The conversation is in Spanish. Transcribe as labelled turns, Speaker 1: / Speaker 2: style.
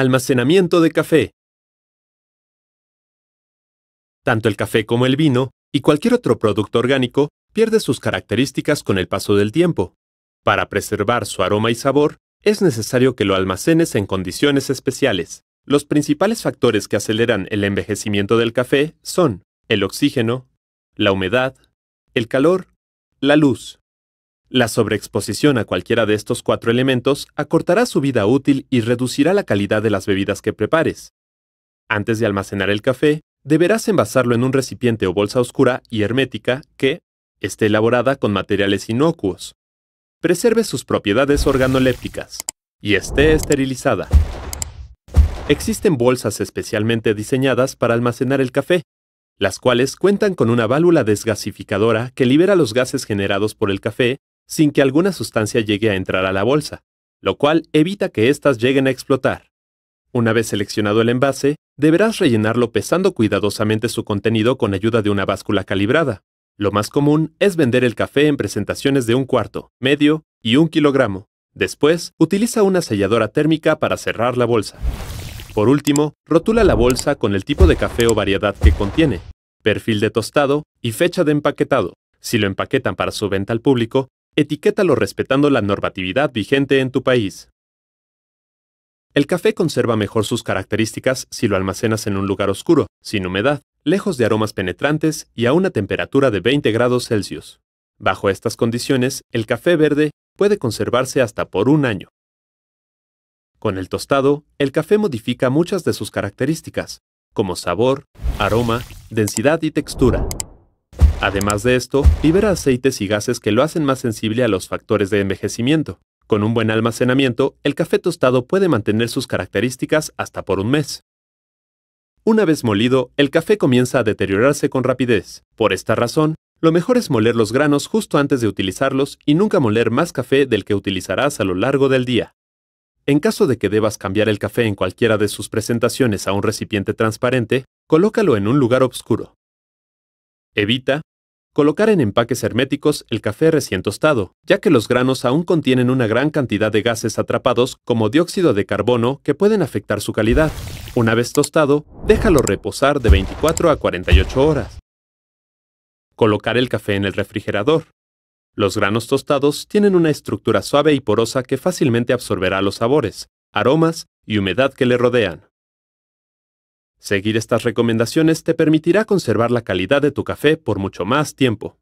Speaker 1: Almacenamiento de café. Tanto el café como el vino, y cualquier otro producto orgánico, pierde sus características con el paso del tiempo. Para preservar su aroma y sabor, es necesario que lo almacenes en condiciones especiales. Los principales factores que aceleran el envejecimiento del café son el oxígeno, la humedad, el calor, la luz. La sobreexposición a cualquiera de estos cuatro elementos acortará su vida útil y reducirá la calidad de las bebidas que prepares. Antes de almacenar el café, deberás envasarlo en un recipiente o bolsa oscura y hermética que esté elaborada con materiales inocuos. Preserve sus propiedades organolépticas y esté esterilizada. Existen bolsas especialmente diseñadas para almacenar el café, las cuales cuentan con una válvula desgasificadora que libera los gases generados por el café sin que alguna sustancia llegue a entrar a la bolsa, lo cual evita que éstas lleguen a explotar. Una vez seleccionado el envase, deberás rellenarlo pesando cuidadosamente su contenido con ayuda de una báscula calibrada. Lo más común es vender el café en presentaciones de un cuarto, medio y un kilogramo. Después, utiliza una selladora térmica para cerrar la bolsa. Por último, rotula la bolsa con el tipo de café o variedad que contiene, perfil de tostado y fecha de empaquetado. Si lo empaquetan para su venta al público, Etiquétalo respetando la normatividad vigente en tu país. El café conserva mejor sus características si lo almacenas en un lugar oscuro, sin humedad, lejos de aromas penetrantes y a una temperatura de 20 grados Celsius. Bajo estas condiciones, el café verde puede conservarse hasta por un año. Con el tostado, el café modifica muchas de sus características, como sabor, aroma, densidad y textura. Además de esto, libera aceites y gases que lo hacen más sensible a los factores de envejecimiento. Con un buen almacenamiento, el café tostado puede mantener sus características hasta por un mes. Una vez molido, el café comienza a deteriorarse con rapidez. Por esta razón, lo mejor es moler los granos justo antes de utilizarlos y nunca moler más café del que utilizarás a lo largo del día. En caso de que debas cambiar el café en cualquiera de sus presentaciones a un recipiente transparente, colócalo en un lugar oscuro. Evita, Colocar en empaques herméticos el café recién tostado, ya que los granos aún contienen una gran cantidad de gases atrapados como dióxido de carbono que pueden afectar su calidad. Una vez tostado, déjalo reposar de 24 a 48 horas. Colocar el café en el refrigerador. Los granos tostados tienen una estructura suave y porosa que fácilmente absorberá los sabores, aromas y humedad que le rodean. Seguir estas recomendaciones te permitirá conservar la calidad de tu café por mucho más tiempo.